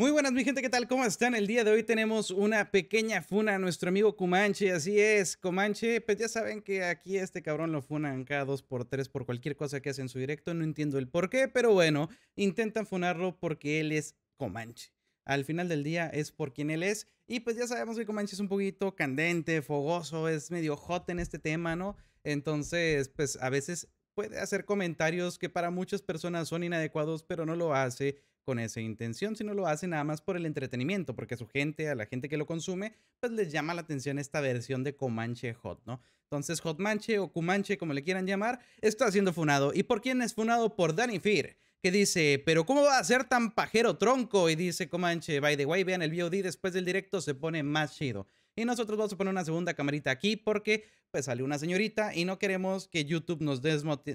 Muy buenas mi gente, ¿qué tal? ¿Cómo están? El día de hoy tenemos una pequeña funa a nuestro amigo Comanche, así es, Comanche, pues ya saben que aquí este cabrón lo funan cada dos por tres por cualquier cosa que hace en su directo, no entiendo el por qué, pero bueno, intentan funarlo porque él es Comanche. Al final del día es por quien él es y pues ya sabemos que Comanche es un poquito candente, fogoso, es medio hot en este tema, ¿no? Entonces, pues a veces puede hacer comentarios que para muchas personas son inadecuados, pero no lo hace con esa intención, sino lo hace nada más por el entretenimiento, porque a su gente, a la gente que lo consume, pues les llama la atención esta versión de Comanche Hot, ¿no? Entonces, Hotmanche o Cumanche como le quieran llamar, está siendo funado. ¿Y por quién es funado? Por Danny Fear que dice, pero ¿cómo va a ser tan pajero tronco? Y dice Comanche, by the way, vean el VOD después del directo, se pone más chido. Y nosotros vamos a poner una segunda camarita aquí porque pues sale una señorita y no queremos que YouTube nos,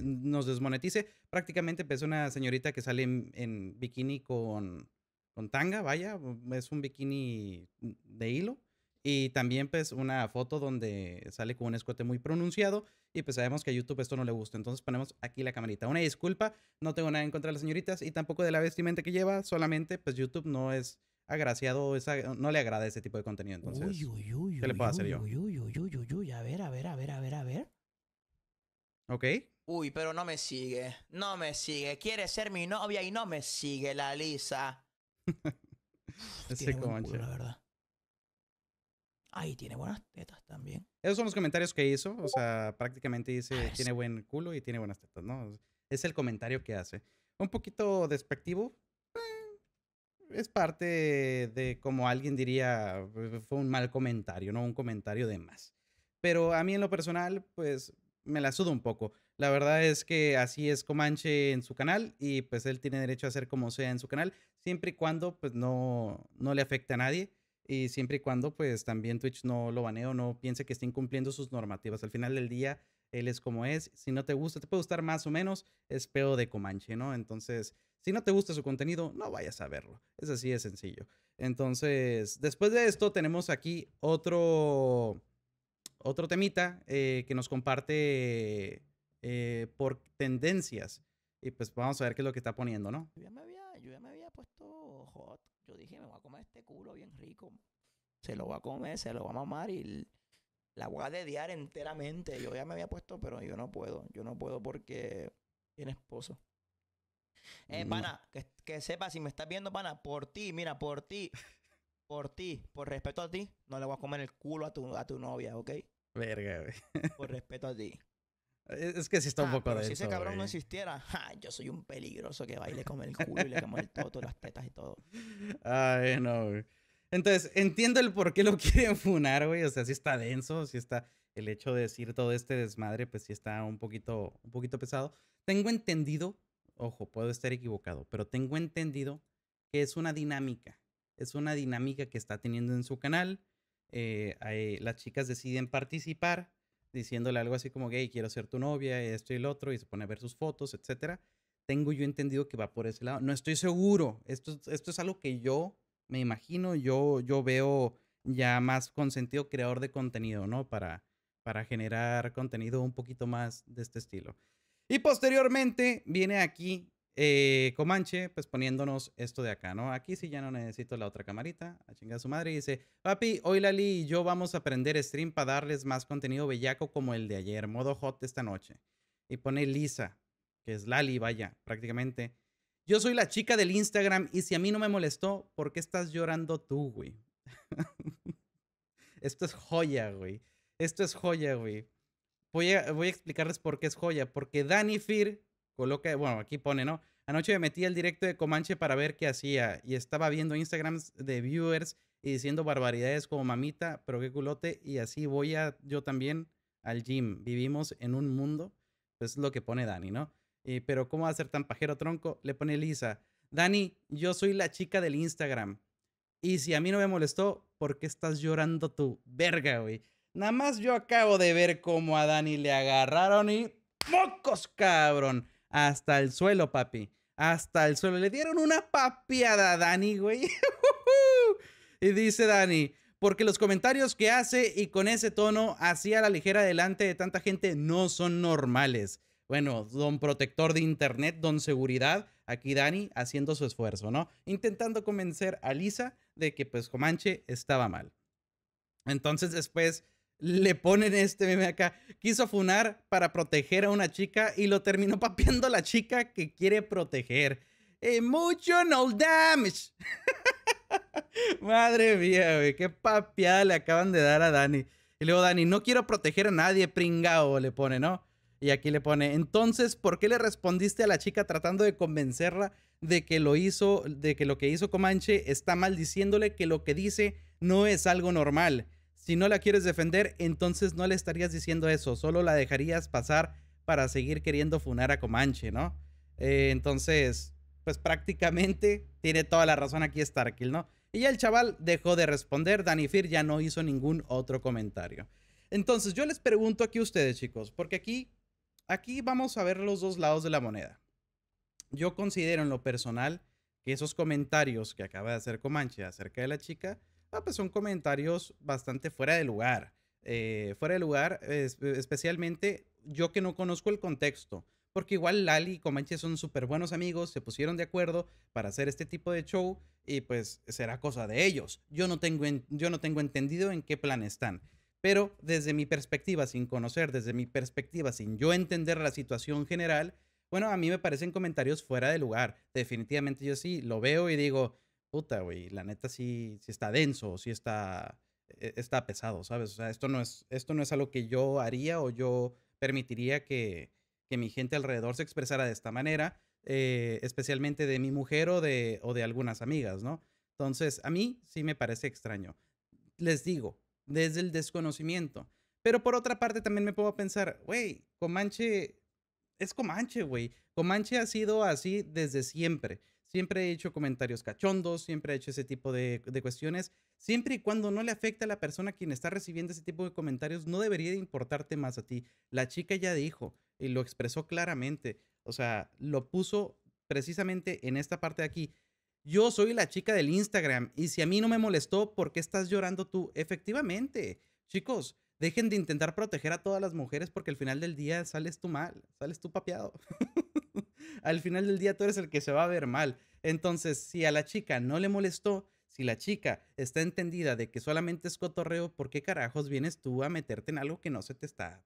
nos desmonetice. Prácticamente pues una señorita que sale en, bikini con, con tanga, vaya, mm, es un bikini de hilo. Y también pues una foto donde sale con un escote muy pronunciado y pues sabemos que a YouTube esto no le gusta. Entonces ponemos aquí la camarita. Una disculpa, no tengo nada en contra de las señoritas y tampoco de la vestimenta que lleva, solamente pues YouTube no es agraciado, esa, no le agrada ese tipo de contenido. Entonces, ¿qué le puedo hacer yo? Uy, uy, uy, a ver, a ver, a ver, a ver, a ver. Ok. Uy, pero no me sigue, no me sigue. Quiere ser mi novia y no me sigue la Lisa. buen culo La verdad. Ay, tiene buenas tetas también. Esos son los comentarios que hizo. O uh. sea, prácticamente dice tiene buen culo y tiene buenas tetas, ¿no? Es el comentario que hace. Un poquito despectivo, es parte de, como alguien diría, pues, pues, fue un mal comentario, ¿no? Un comentario de más. Pero a mí en lo personal, pues me la sudo un poco. La verdad es que así es Comanche en su canal y pues él tiene derecho a hacer como sea en su canal, siempre y cuando pues no, no le afecte a nadie y siempre y cuando pues también Twitch no lo banee no piense que esté incumpliendo sus normativas. Al final del día él es como es. Si no te gusta, te puede gustar más o menos, es peo de Comanche, ¿no? Entonces, si no te gusta su contenido, no vayas a verlo. Es así de sencillo. Entonces, después de esto tenemos aquí otro, otro temita eh, que nos comparte eh, por tendencias. Y pues vamos a ver qué es lo que está poniendo, ¿no? Yo ya me había, yo ya me había puesto hot. Yo dije, me voy a comer este culo bien rico. Se lo va a comer, se lo va a mamar y la voy a dediar enteramente. Yo ya me había puesto, pero yo no puedo. Yo no puedo porque tiene esposo. Eh, mm. pana, que, que sepa, si me estás viendo, pana, por ti, mira, por ti, por ti, por respeto a ti, no le voy a comer el culo a tu, a tu novia, ¿ok? Verga, güey. Por respeto a ti. Es que sí está un ah, poco pero Si ese cabrón no existiera, yo soy un peligroso que baile y come el culo y le come el todo, las tetas y todo. Ay, no, güey. Entonces, entiendo el por qué lo quieren funar, güey. O sea, sí está denso, sí está el hecho de decir todo este desmadre, pues sí está un poquito, un poquito pesado. Tengo entendido, ojo, puedo estar equivocado, pero tengo entendido que es una dinámica. Es una dinámica que está teniendo en su canal. Eh, las chicas deciden participar diciéndole algo así como, gay, quiero ser tu novia, esto y el otro, y se pone a ver sus fotos, etc. Tengo yo entendido que va por ese lado. No estoy seguro. Esto, esto es algo que yo me imagino, yo, yo veo ya más consentido sentido creador de contenido, ¿no? Para, para generar contenido un poquito más de este estilo. Y posteriormente viene aquí eh, Comanche, pues poniéndonos esto de acá, ¿no? Aquí sí ya no necesito la otra camarita. A chingar a su madre. Y dice, papi, hoy Lali y yo vamos a aprender stream para darles más contenido bellaco como el de ayer. Modo hot esta noche. Y pone Lisa, que es Lali, vaya, prácticamente. Yo soy la chica del Instagram y si a mí no me molestó, ¿por qué estás llorando tú, güey? Esto es joya, güey. Esto es joya, güey. Voy a, explicarles por qué es joya. Porque Dani Fear coloca, bueno, aquí pone, ¿no? Anoche me metí al directo de Comanche para ver qué hacía y estaba viendo Instagrams de viewers y diciendo barbaridades como mamita, pero qué culote y así voy a, yo también al gym. Vivimos en un mundo, pues lo que pone Dani, ¿no? pero ¿cómo va a ser tan pajero tronco? Le pone Lisa, Dani, yo soy la chica del Instagram. Y si a mí no me molestó, ¿por qué estás llorando tú? Verga, güey. Nada más yo acabo de ver cómo a Dani le agarraron y mocos, cabrón. Hasta el suelo, papi. Hasta el suelo. Le dieron una papiada a Dani, güey. y dice Dani, porque los comentarios que hace y con ese tono así a la ligera delante de tanta gente no son normales. Bueno, don protector de Internet, don seguridad, aquí Dani haciendo su esfuerzo, ¿no? Intentando convencer a Lisa de que pues Comanche estaba mal. Entonces después le ponen este meme acá. Quiso funar para proteger a una chica y lo terminó papeando la chica que quiere proteger. Eh, no damage. Madre mía, güey. Qué papeada le acaban de dar a Dani. Y luego Dani, no quiero proteger a nadie, pringao, le pone, ¿no? Y aquí le pone, entonces, ¿por qué le respondiste a la chica tratando de convencerla de que lo hizo, de que lo que hizo Comanche está mal diciéndole que lo que dice no es algo normal? Si no la quieres defender, entonces no le estarías diciendo eso, solo la dejarías pasar para seguir queriendo funar a Comanche, ¿no? Eh, entonces, pues prácticamente tiene toda la razón aquí Starkill, ¿no? Y ya el chaval dejó de responder, Danifir ya no hizo ningún otro comentario. Entonces, yo les pregunto aquí a ustedes, chicos, porque aquí aquí vamos a ver los dos lados de la moneda. Yo considero en lo personal que esos comentarios que acaba de hacer Comanche acerca de la chica, ah, pues son comentarios bastante fuera de lugar. Eh, fuera de lugar, especialmente yo que no conozco el contexto, porque igual Lali y Comanche son súper buenos amigos, se pusieron de acuerdo para hacer este tipo de show y pues será cosa de ellos. Yo no tengo, yo no tengo entendido en qué plan están. Pero desde mi perspectiva, sin conocer, desde mi perspectiva, sin yo entender la situación general, bueno, a mí me parecen comentarios fuera de lugar. Definitivamente yo sí lo veo y digo, puta, güey, la neta sí, sí está denso, sí está, e-, está pesado, ¿sabes? O sea, esto no es, esto no es algo que yo haría o yo permitiría que, mi gente alrededor se expresara de esta manera, eh, especialmente de mi mujer o o de algunas amigas, ¿no? Entonces, a mí sí me parece extraño. Les digo, desde el desconocimiento. Pero por otra parte también me puedo pensar, güey, Comanche es Comanche, güey. Comanche ha sido así desde siempre. Siempre he hecho comentarios cachondos, siempre he hecho ese tipo de, cuestiones. Siempre y cuando no le afecta a la persona quien está recibiendo ese tipo de comentarios, no debería de importarte más a ti. La chica ya dijo y lo expresó claramente. O sea, lo puso precisamente en esta parte de aquí. Yo soy la chica del Instagram y si a mí no me molestó, ¿por qué estás llorando tú? Efectivamente, chicos, dejen de intentar proteger a todas las mujeres porque al final del día sales tú mal, sales tú papeado. al final del día tú eres el que se va a ver mal. Entonces, si a la chica no le molestó, si la chica está entendida de que solamente es cotorreo, ¿por qué carajos vienes tú a meterte en algo que no se te está,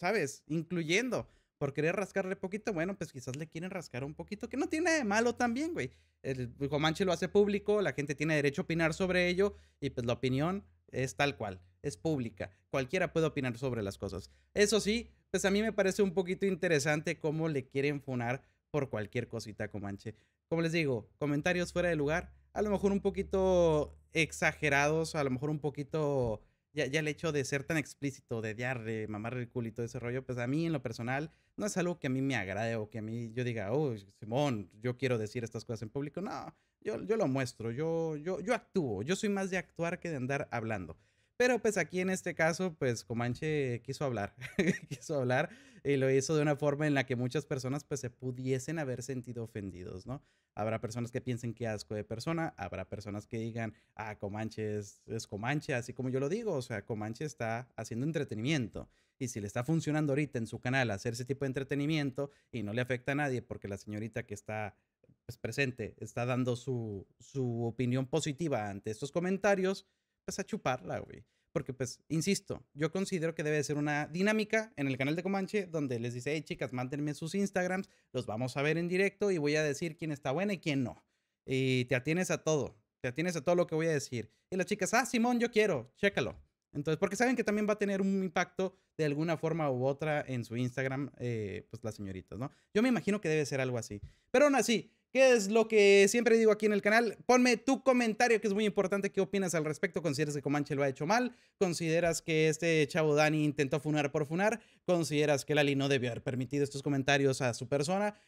sabes, incluyendo? por querer rascarle poquito, bueno, pues quizás le quieren rascar un poquito, que no tiene de malo también, güey. El Comanche lo hace público, la gente tiene derecho a opinar sobre ello y pues la opinión es tal cual, es pública. Cualquiera puede opinar sobre las cosas. Eso sí, pues a mí me parece un poquito interesante cómo le quieren funar por cualquier cosita Comanche. Como les digo, comentarios fuera de lugar, a lo mejor un poquito exagerados, a lo mejor un poquito ya, ya el hecho de ser tan explícito, de diarre, mamar el culo y todo ese rollo, pues a mí en lo personal no es algo que a mí me agrade o que a mí yo diga, oh, Simón, yo quiero decir estas cosas en público. No, yo, yo lo muestro, yo, yo, yo actúo, yo soy más de actuar que de andar hablando. Pero pues aquí en este caso, pues Comanche quiso hablar, quiso hablar y lo hizo de una forma en la que muchas personas pues se pudiesen haber sentido ofendidos, ¿no? Habrá personas que piensen que asco de persona, habrá personas que digan, ah, Comanche es, Comanche, así como yo lo digo, o sea, Comanche está haciendo entretenimiento y si le está funcionando ahorita en su canal hacer ese tipo de entretenimiento y no le afecta a nadie porque la señorita que está pues, presente está dando su, su opinión positiva ante estos comentarios, pues, a chuparla, güey. Porque, pues, insisto, yo considero que debe ser una dinámica en el canal de Comanche donde les dice, hey, chicas, mándenme sus Instagrams, los vamos a ver en directo y voy a decir quién está buena y quién no. Y te atienes a todo, te atienes a todo lo que voy a decir. Y las chicas, ah, Simón, yo quiero, chécalo. Entonces, porque saben que también va a tener un impacto de alguna forma u otra en su Instagram, eh, pues las señoritas, ¿no? Yo me imagino que debe ser algo así. Pero aún así, ¿Qué es lo que siempre digo aquí en el canal? Ponme tu comentario, que es muy importante. ¿Qué opinas al respecto? ¿Consideras que Comanche lo ha hecho mal? ¿Consideras que este chavo Dani intentó funar por funar? ¿Consideras que Lali no debió haber permitido estos comentarios a su persona?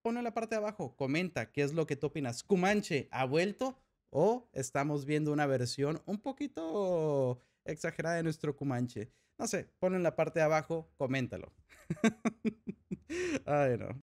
Ponlo en la parte de abajo, comenta qué es lo que tú opinas. ¿Cumanche ha vuelto o estamos viendo una versión un poquito exagerada de nuestro Comanche? No sé, ponlo en la parte de abajo, coméntalo. Ay, no.